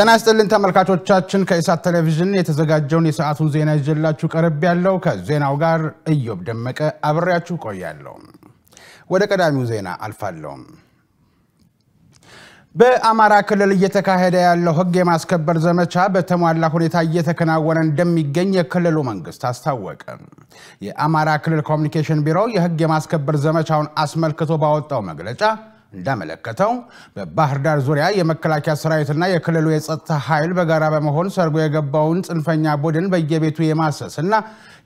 ጤና ይስጥልን ተመልካቾቻችን፣ ከኢሳት ቴሌቪዥን የተዘጋጀውን የሰዓቱን ዜና ይዤላችሁ ቀርብ ያለው ከዜናው ጋር እዮብ ደመቀ አብሬያችሁ ቆያለሁ። ወደ ቀዳሚው ዜና አልፋለሁ። በአማራ ክልል እየተካሄደ ያለው ህግ የማስከበር ዘመቻ በተሟላ ሁኔታ እየተከናወነ እንደሚገኝ የክልሉ መንግስት አስታወቀ። የአማራ ክልል ኮሚኒኬሽን ቢሮ የህግ የማስከበር ዘመቻውን አስመልክቶ ባወጣው መግለጫ እንዳመለከተው በባህር ዳር ዙሪያ የመከላከያ ሰራዊትና የክልሉ የጸጥታ ኃይል በጋራ በመሆን ሰርጎ የገባውን ጽንፈኛ ቡድን በየቤቱ የማሰስና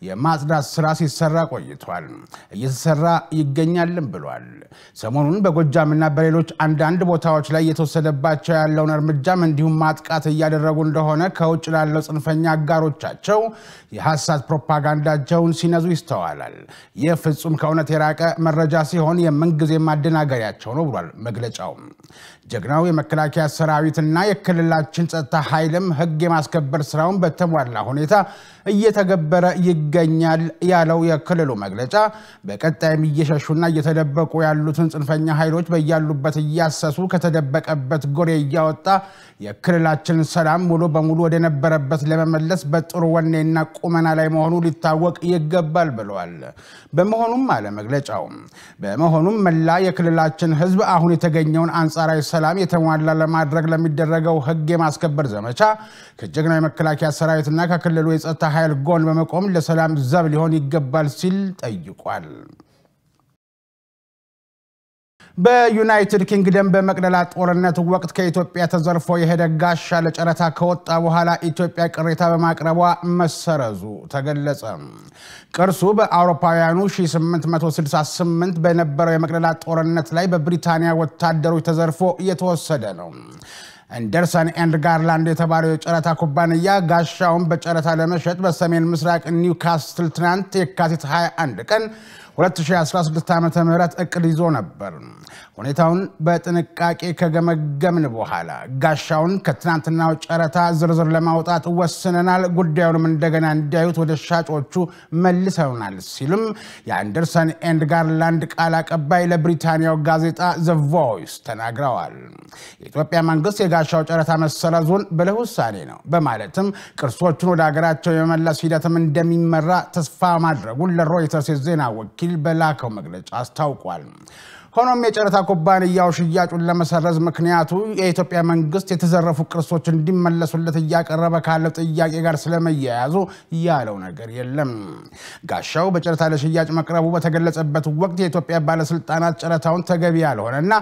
የማጽዳት ስራ ሲሰራ ቆይቷል፣ እየተሰራ ይገኛልም ብሏል። ሰሞኑን በጎጃምና በሌሎች አንዳንድ ቦታዎች ላይ እየተወሰደባቸው ያለውን እርምጃም እንዲሁም ማጥቃት እያደረጉ እንደሆነ ከውጭ ላለው ጽንፈኛ አጋሮቻቸው የሀሳት ፕሮፓጋንዳቸውን ሲነዙ ይስተዋላል። ይህ ፍጹም ከእውነት የራቀ መረጃ ሲሆን የምንጊዜ ማደናገሪያቸው ነው ብሏል መግለጫው። ጀግናው የመከላከያ ሰራዊትና የክልላችን ጸጥታ ኃይልም ህግ የማስከበር ስራውን በተሟላ ሁኔታ እየተገበረ ይገኛል ያለው የክልሉ መግለጫ በቀጣይም እየሸሹና እየተደበቁ ያሉትን ጽንፈኛ ኃይሎች በያሉበት እያሰሱ ከተደበቀበት ጎሬ እያወጣ የክልላችንን ሰላም ሙሉ በሙሉ ወደነበረበት ለመመለስ በጥሩ ወኔና ቁመና ላይ መሆኑ ሊታወቅ ይገባል ብለዋል። በመሆኑም አለ መግለጫው በመሆኑም መላ የክልላችን ህዝብ አሁን የተገኘውን አንጻራዊ ሰላም የተሟላ ለማድረግ ለሚደረገው ህግ የማስከበር ዘመቻ ከጀግና የመከላከያ ሰራዊትና ከክልሉ የጸጥታ ኃይል ጎን በመቆም ለሰላም ዘብ ሊሆን ይገባል ሲል ጠይቋል። በዩናይትድ ኪንግደም በመቅደላ ጦርነት ወቅት ከኢትዮጵያ ተዘርፎ የሄደ ጋሻ ለጨረታ ከወጣ በኋላ ኢትዮጵያ ቅሬታ በማቅረቧ መሰረዙ ተገለጸ። ቅርሱ በአውሮፓውያኑ 1868 በነበረው የመቅደላ ጦርነት ላይ በብሪታንያ ወታደሮች ተዘርፎ እየተወሰደ ነው። እንደርሰን ኤንድ ጋርላንድ የተባለው የጨረታ ኩባንያ ጋሻውን በጨረታ ለመሸጥ በሰሜን ምስራቅ ኒውካስትል ትናንት የካቲት 21 ቀን 2016 ዓ ም እቅድ ይዞ ነበር። ሁኔታውን በጥንቃቄ ከገመገምን በኋላ ጋሻውን ከትናንትናው ጨረታ ዝርዝር ለማውጣት ወስነናል። ጉዳዩንም እንደገና እንዲያዩት ወደ ሻጮቹ መልሰውናል ሲልም የአንደርሰን ኤንድ ጋርላንድ ቃል አቀባይ ለብሪታንያው ጋዜጣ ዘ ቮይስ ተናግረዋል። የኢትዮጵያ መንግስት የጋሻው ጨረታ መሰረዙን ብልህ ውሳኔ ነው በማለትም ቅርሶቹን ወደ ሀገራቸው የመመለስ ሂደትም እንደሚመራ ተስፋ ማድረጉን ለሮይተርስ የዜና ወኪል ወኪል በላከው መግለጫ አስታውቋል። ሆኖም የጨረታ ኩባንያው ሽያጩን ለመሰረዝ ምክንያቱ የኢትዮጵያ መንግስት የተዘረፉ ቅርሶች እንዲመለሱለት እያቀረበ ካለው ጥያቄ ጋር ስለመያያዙ ያለው ነገር የለም። ጋሻው በጨረታ ለሽያጭ መቅረቡ በተገለጸበት ወቅት የኢትዮጵያ ባለስልጣናት ጨረታውን ተገቢ ያልሆነና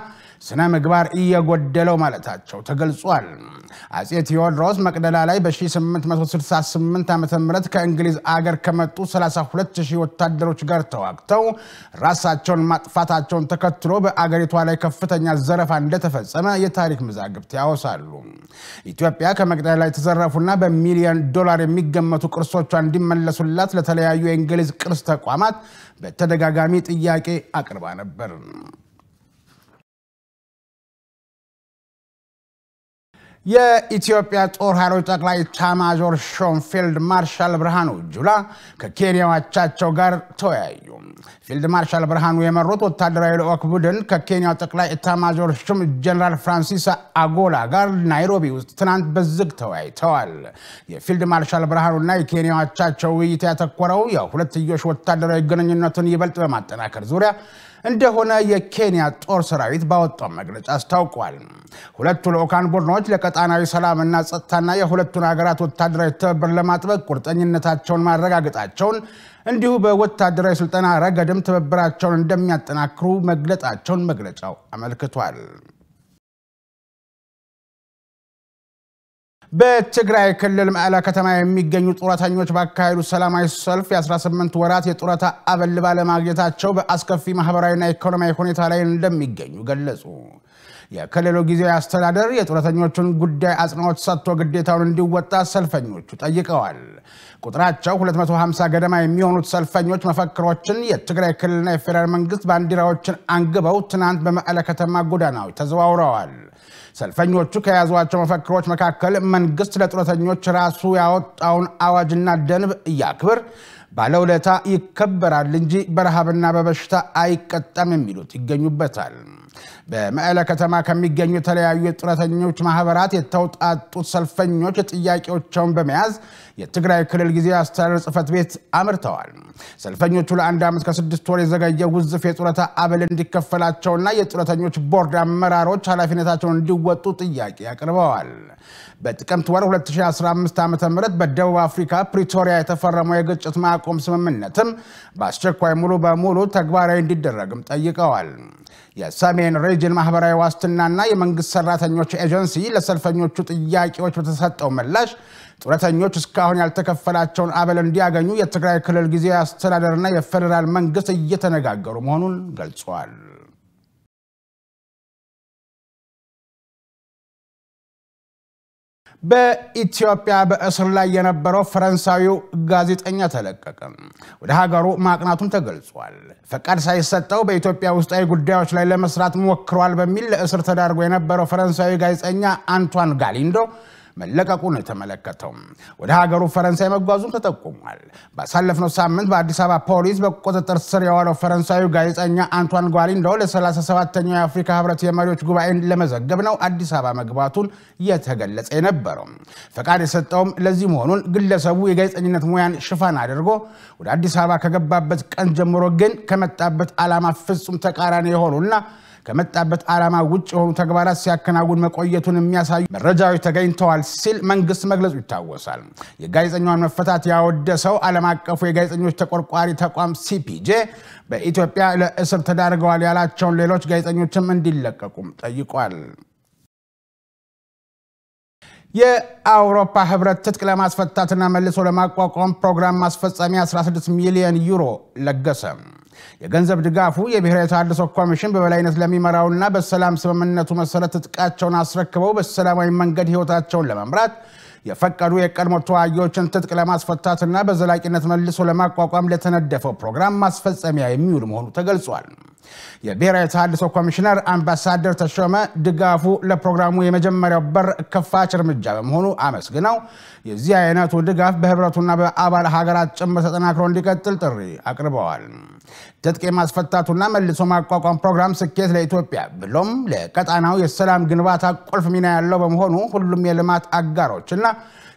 ስነ ምግባር እየጎደለው ማለታቸው ተገልጿል። አጼ ቴዎድሮስ መቅደላ ላይ በ1868 ዓ ም ከእንግሊዝ አገር ከመጡ 32 ሺህ ወታደሮች ጋር ተዋግተው ራሳቸውን ማጥፋታቸውን ተከትሎ ተከትሎ በአገሪቷ ላይ ከፍተኛ ዘረፋ እንደተፈጸመ የታሪክ መዛግብት ያወሳሉ። ኢትዮጵያ ከመቅደላ የተዘረፉና በሚሊዮን ዶላር የሚገመቱ ቅርሶቿ እንዲመለሱላት ለተለያዩ የእንግሊዝ ቅርስ ተቋማት በተደጋጋሚ ጥያቄ አቅርባ ነበር። የኢትዮጵያ ጦር ኃይሎች ጠቅላይ ኤታማዦር ሹም ፊልድ ማርሻል ብርሃኑ ጁላ ከኬንያዎቻቸው ጋር ተወያዩ። ፊልድ ማርሻል ብርሃኑ የመሩት ወታደራዊ ልዑክ ቡድን ከኬንያው ጠቅላይ ኢታማዦር ሹም ጀነራል ፍራንሲስ አጎላ ጋር ናይሮቢ ውስጥ ትናንት በዝግ ተወያይተዋል። የፊልድ ማርሻል ብርሃኑና የኬንያ ውይይት ያተኮረው የሁለትዮሽ ወታደራዊ ግንኙነቱን ይበልጥ በማጠናከር ዙሪያ እንደሆነ የኬንያ ጦር ሰራዊት ባወጣው መግለጫ አስታውቋል። ሁለቱ ልዑካን ቡድኖች ለቀጣናዊ ሰላምና ጸጥታና የሁለቱን ሀገራት ወታደራዊ ትብብር ለማጥበቅ ቁርጠኝነታቸውን ማረጋገጣቸውን እንዲሁ በወታደራዊ ስልጠና ረገድም ትብብራቸውን እንደሚያጠናክሩ መግለጣቸውን መግለጫው አመልክቷል። በትግራይ ክልል መቀለ ከተማ የሚገኙ ጡረተኞች ባካሄዱ ሰላማዊ ሰልፍ የ18 ወራት የጡረታ አበል ባለማግኘታቸው በአስከፊ ማህበራዊና ኢኮኖሚያዊ ሁኔታ ላይ እንደሚገኙ ገለጹ። የክልሉ ጊዜያዊ አስተዳደር የጡረተኞቹን ጉዳይ አጽንኦት ሰጥቶ ግዴታውን እንዲወጣ ሰልፈኞቹ ጠይቀዋል። ቁጥራቸው 250 ገደማ የሚሆኑት ሰልፈኞች መፈክሮችን፣ የትግራይ ክልልና የፌዴራል መንግስት ባንዲራዎችን አንግበው ትናንት በመቀለ ከተማ ጎዳናዎች ተዘዋውረዋል። ሰልፈኞቹ ከያዟቸው መፈክሮች መካከል መንግስት ለጡረተኞች ራሱ ያወጣውን አዋጅና ደንብ እያክብር ባለውለታ ይከበራል እንጂ በረሃብና በበሽታ አይቀጣም የሚሉት ይገኙበታል። በመቀለ ከተማ ከሚገኙ የተለያዩ የጡረተኞች ማህበራት የተውጣጡት ሰልፈኞች ጥያቄዎቻቸውን በመያዝ የትግራይ ክልል ጊዜያዊ አስተዳደር ጽህፈት ቤት አምርተዋል። ሰልፈኞቹ ለአንድ ዓመት ከስድስት ወር የዘገየ ውዝፍ የጡረታ አበል እንዲከፈላቸውና የጡረተኞች ቦርድ አመራሮች ኃላፊነታቸውን እንዲወጡ ጥያቄ አቅርበዋል። በጥቅምት ወር 2015 ዓ ም በደቡብ አፍሪካ ፕሪቶሪያ የተፈረመው የግጭት ማቆም ስምምነትም በአስቸኳይ ሙሉ በሙሉ ተግባራዊ እንዲደረግም ጠይቀዋል። የሰሜን ሬጅን ማህበራዊ ዋስትናና የመንግስት ሰራተኞች ኤጀንሲ ለሰልፈኞቹ ጥያቄዎች በተሰጠው ምላሽ ጡረተኞች እስካሁን ያልተከፈላቸውን አበል እንዲያገኙ የትግራይ ክልል ጊዜያዊ አስተዳደርና የፌዴራል መንግስት እየተነጋገሩ መሆኑን ገልጸዋል። በኢትዮጵያ በእስር ላይ የነበረው ፈረንሳዊው ጋዜጠኛ ተለቀቀ። ወደ ሀገሩ ማቅናቱም ተገልጿል። ፈቃድ ሳይሰጠው በኢትዮጵያ ውስጣዊ ጉዳዮች ላይ ለመስራት ሞክሯል በሚል ለእስር ተዳርጎ የነበረው ፈረንሳዊ ጋዜጠኛ አንቷን ጋሊንዶ መለቀቁን የተመለከተው ወደ ሀገሩ ፈረንሳይ መጓዙን ተጠቁሟል። ባሳለፍነው ሳምንት በአዲስ አበባ ፖሊስ በቁጥጥር ስር የዋለው ፈረንሳዊ ጋዜጠኛ አንቷን ጓሊንዶ ለ 37 ተኛው የአፍሪካ ህብረት የመሪዎች ጉባኤን ለመዘገብ ነው አዲስ አበባ መግባቱን የተገለጸ የነበረው። ፈቃድ የሰጠውም ለዚህ መሆኑን ግለሰቡ የጋዜጠኝነት ሙያን ሽፋን አድርጎ ወደ አዲስ አበባ ከገባበት ቀን ጀምሮ ግን ከመጣበት ዓላማ ፍጹም ተቃራኒ የሆኑና ከመጣበት ዓላማ ውጭ የሆኑ ተግባራት ሲያከናውን መቆየቱን የሚያሳዩ መረጃዎች ተገኝተዋል ሲል መንግስት መግለጹ ይታወሳል። የጋዜጠኛዋን መፈታት ያወደሰው ዓለም አቀፉ የጋዜጠኞች ተቆርቋሪ ተቋም ሲፒጄ በኢትዮጵያ ለእስር ተዳርገዋል ያላቸውን ሌሎች ጋዜጠኞችም እንዲለቀቁም ጠይቋል። የአውሮፓ ህብረት ትጥቅ ለማስፈታትና መልሶ ለማቋቋም ፕሮግራም ማስፈጸሚያ 16 ሚሊዮን ዩሮ ለገሰ። የገንዘብ ድጋፉ የብሔራዊ ተሃድሶ ኮሚሽን በበላይነት ለሚመራውና በሰላም ስምምነቱ መሰረት ትጥቃቸውን አስረክበው በሰላማዊ መንገድ ህይወታቸውን ለመምራት የፈቀዱ የቀድሞ ተዋጊዎችን ትጥቅ ለማስፈታትና በዘላቂነት መልሶ ለማቋቋም ለተነደፈው ፕሮግራም ማስፈጸሚያ የሚውል መሆኑ ተገልጿል። የብሔራዊ ተሃድሶ ኮሚሽነር አምባሳደር ተሾመ ድጋፉ ለፕሮግራሙ የመጀመሪያው በር ከፋች እርምጃ በመሆኑ አመስግነው የዚህ አይነቱ ድጋፍ በህብረቱና በአባል ሀገራት ጭምር ተጠናክሮ እንዲቀጥል ጥሪ አቅርበዋል። ትጥቅ የማስፈታቱና መልሶ ማቋቋም ፕሮግራም ስኬት ለኢትዮጵያ ብሎም ለቀጣናው የሰላም ግንባታ ቁልፍ ሚና ያለው በመሆኑ ሁሉም የልማት አጋሮችና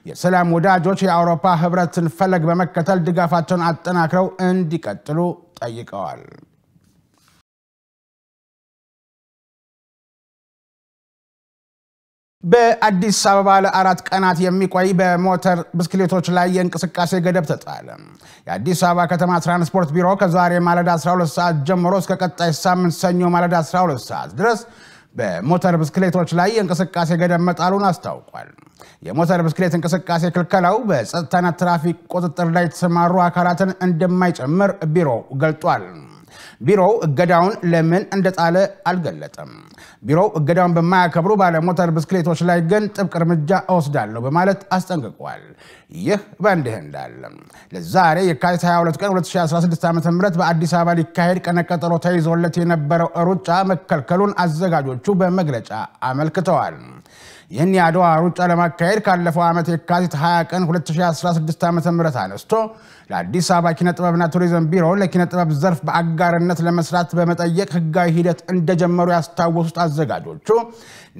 የሰላም ወዳጆች የአውሮፓ ህብረትን ፈለግ በመከተል ድጋፋቸውን አጠናክረው እንዲቀጥሉ ጠይቀዋል። በአዲስ አበባ ለአራት ቀናት የሚቆይ በሞተር ብስክሌቶች ላይ የእንቅስቃሴ ገደብ ተጣለ። የአዲስ አበባ ከተማ ትራንስፖርት ቢሮ ከዛሬ ማለዳ 12 ሰዓት ጀምሮ እስከ ቀጣይ ሳምንት ሰኞ ማለዳ 12 ሰዓት ድረስ በሞተር ብስክሌቶች ላይ የእንቅስቃሴ ገደብ መጣሉን አስታውቋል። የሞተር ብስክሌት እንቅስቃሴ ክልከላው በጸጥታና ትራፊክ ቁጥጥር ላይ የተሰማሩ አካላትን እንደማይጨምር ቢሮው ገልጧል። ቢሮው እገዳውን ለምን እንደጣለ አልገለጠም። ቢሮው እገዳውን በማያከብሩ ባለሞተር ብስክሌቶች ላይ ግን ጥብቅ እርምጃ እወስዳለሁ በማለት አስጠንቅቋል። ይህ በእንዲህ እንዳለ ለዛሬ የካቲት 22 ቀን 2016 ዓ ም በአዲስ አበባ ሊካሄድ ቀነቀጠሮ ተይዞለት የነበረው ሩጫ መከልከሉን አዘጋጆቹ በመግለጫ አመልክተዋል። ይህን የአድዋ ሩጫ ለማካሄድ ካለፈው ዓመት የካቲት 20 ቀን 2016 ዓ ም አነስቶ ለአዲስ አበባ ኪነ ጥበብና ቱሪዝም ቢሮ ለኪነ ጥበብ ዘርፍ በአጋርነት ለመስራት በመጠየቅ ህጋዊ ሂደት እንደጀመሩ ያስታወሱት አዘጋጆቹ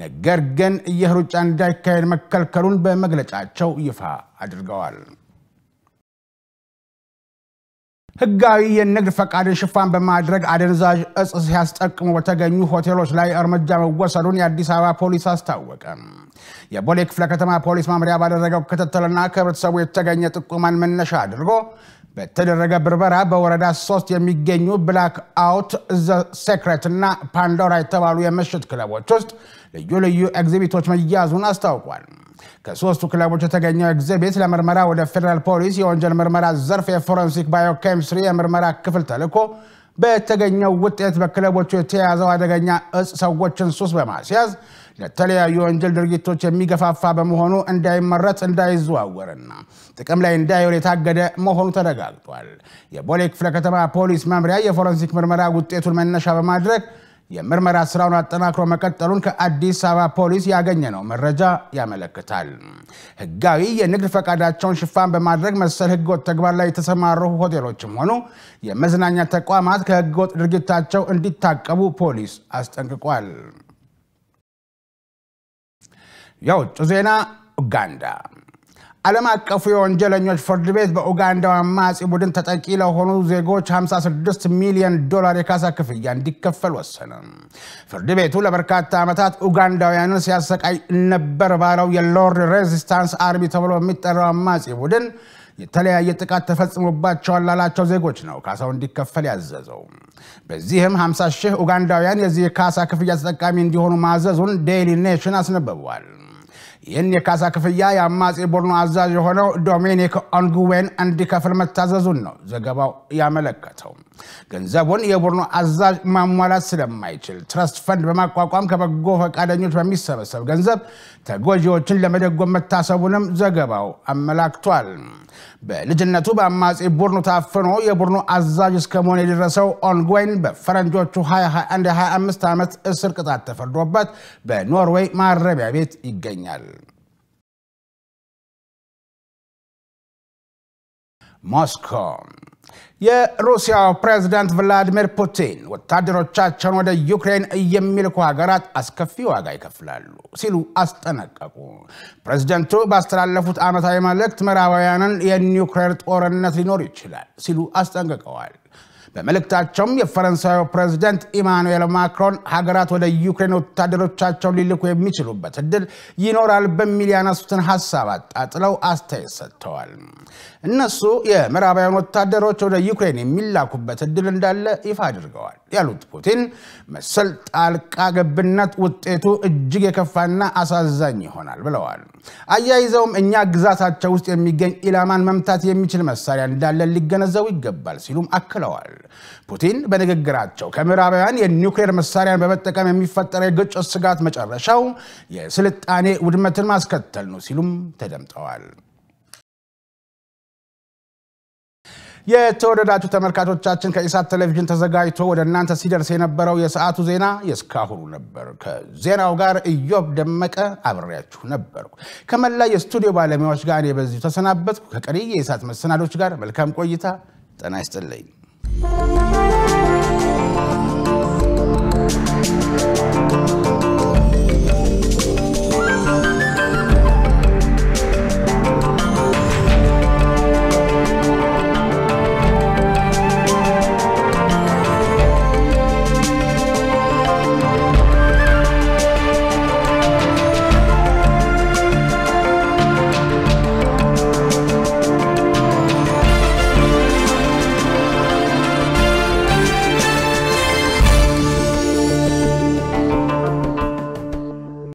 ነገር ግን ይህ ሩጫ እንዳይካሄድ መከልከሉን በመግለጫቸው ይፋ አድርገዋል። ህጋዊ የንግድ ፈቃድን ሽፋን በማድረግ አደንዛዥ እጽ ሲያስጠቅሙ በተገኙ ሆቴሎች ላይ እርምጃ መወሰዱን የአዲስ አበባ ፖሊስ አስታወቀ። የቦሌ ክፍለ ከተማ ፖሊስ ማምሪያ ባደረገው ክትትልና ከህብረተሰቡ የተገኘ ጥቁማን መነሻ አድርጎ በተደረገ ብርበራ በወረዳ ሶስት የሚገኙ ብላክ አውት ዘ ሴክሬት እና ፓንዶራ የተባሉ የምሽት ክለቦች ውስጥ ልዩ ልዩ ኤግዚቢቶች መያዙን አስታውቋል። ከሶስቱ ክለቦች የተገኘው ኤግዚቢት ለምርመራ ወደ ፌዴራል ፖሊስ የወንጀል ምርመራ ዘርፍ የፎረንሲክ ባዮኬሚስትሪ የምርመራ ክፍል ተልኮ በተገኘው ውጤት በክለቦቹ የተያዘው አደገኛ እጽ ሰዎችን ሱስ በማስያዝ ለተለያዩ ወንጀል ድርጊቶች የሚገፋፋ በመሆኑ እንዳይመረት እንዳይዘዋወርና ጥቅም ላይ እንዳይውል የታገደ መሆኑ ተረጋግጧል። የቦሌ ክፍለ ከተማ ፖሊስ መምሪያ የፎረንሲክ ምርመራ ውጤቱን መነሻ በማድረግ የምርመራ ስራውን አጠናክሮ መቀጠሉን ከአዲስ አበባ ፖሊስ ያገኘ ነው መረጃ ያመለክታል። ህጋዊ የንግድ ፈቃዳቸውን ሽፋን በማድረግ መሰል ህገወጥ ተግባር ላይ የተሰማሩ ሆቴሎችም ሆኑ የመዝናኛ ተቋማት ከህገወጥ ድርጊታቸው እንዲታቀቡ ፖሊስ አስጠንቅቋል። የውጭ ዜና ኡጋንዳ ዓለም አቀፉ የወንጀለኞች ፍርድ ቤት በኡጋንዳው አማጺ ቡድን ተጠቂ ለሆኑ ዜጎች 56 ሚሊዮን ዶላር የካሳ ክፍያ እንዲከፈል ወሰነ። ፍርድ ቤቱ ለበርካታ ዓመታት ኡጋንዳውያንን ሲያሰቃይ ነበር ባለው የሎርድ ሬዚስታንስ አርሚ ተብሎ የሚጠራው አማጺ ቡድን የተለያየ ጥቃት ተፈጽሞባቸዋል ላላቸው ዜጎች ነው ካሳው እንዲከፈል ያዘዘው። በዚህም 50 ሺህ ኡጋንዳውያን የዚህ የካሳ ክፍያ ተጠቃሚ እንዲሆኑ ማዘዙን ዴይሊ ኔሽን አስነብቧል። ይህን የካሳ ክፍያ የአማጼ ቡድኑ አዛዥ የሆነው ዶሚኒክ ኦንጉዌን እንዲከፍል መታዘዙን ነው ዘገባው ያመለከተው። ገንዘቡን የቡድኑ አዛዥ ማሟላት ስለማይችል ትረስት ፈንድ በማቋቋም ከበጎ ፈቃደኞች በሚሰበሰብ ገንዘብ ተጎጂዎችን ለመደጎም መታሰቡንም ዘገባው አመላክቷል። በልጅነቱ በአማጺ ቡድኑ ታፍኖ የቡድኑ አዛዥ እስከመሆን የደረሰው ኦንጎይን በፈረንጆቹ 2021 25 ዓመት እስር ቅጣት ተፈርዶበት በኖርዌይ ማረሚያ ቤት ይገኛል። ሞስኮ የሩሲያ ፕሬዝዳንት ቭላዲሚር ፑቲን ወታደሮቻቸውን ወደ ዩክሬን የሚልኩ ሀገራት አስከፊ ዋጋ ይከፍላሉ ሲሉ አስጠነቀቁ። ፕሬዝደንቱ ባስተላለፉት ዓመታዊ መልእክት ምዕራባውያንን የኒውክሌር ጦርነት ሊኖር ይችላል ሲሉ አስጠንቅቀዋል። በመልእክታቸውም የፈረንሳዩ ፕሬዚደንት ኢማኑኤል ማክሮን ሀገራት ወደ ዩክሬን ወታደሮቻቸውን ሊልኩ የሚችሉበት እድል ይኖራል በሚል ያነሱትን ሀሳብ አጣጥለው አስተያየት ሰጥተዋል። እነሱ የምዕራባውያን ወታደሮች ወደ ዩክሬን የሚላኩበት እድል እንዳለ ይፋ አድርገዋል ያሉት ፑቲን መሰል ጣልቃ ገብነት ውጤቱ እጅግ የከፋና አሳዛኝ ይሆናል ብለዋል። አያይዘውም እኛ ግዛታቸው ውስጥ የሚገኝ ኢላማን መምታት የሚችል መሳሪያ እንዳለን ሊገነዘቡ ይገባል ሲሉም አክለዋል። ፑቲን በንግግራቸው ከምዕራባውያን የኒውክሌር መሳሪያን በመጠቀም የሚፈጠረው የግጭት ስጋት መጨረሻው የስልጣኔ ውድመትን ማስከተል ነው ሲሉም ተደምጠዋል። የተወደዳችሁ ተመልካቾቻችን ከኢሳት ቴሌቪዥን ተዘጋጅቶ ወደ እናንተ ሲደርስ የነበረው የሰዓቱ ዜና የእስካሁኑ ነበር። ከዜናው ጋር እዮብ ደመቀ አብሬያችሁ ነበርኩ። ከመላ የስቱዲዮ ባለሙያዎች ጋር እኔ በዚሁ ተሰናበትኩ። ከቀሪ የኢሳት መሰናዶች ጋር መልካም ቆይታ። ጤና ይስጥልኝ። Música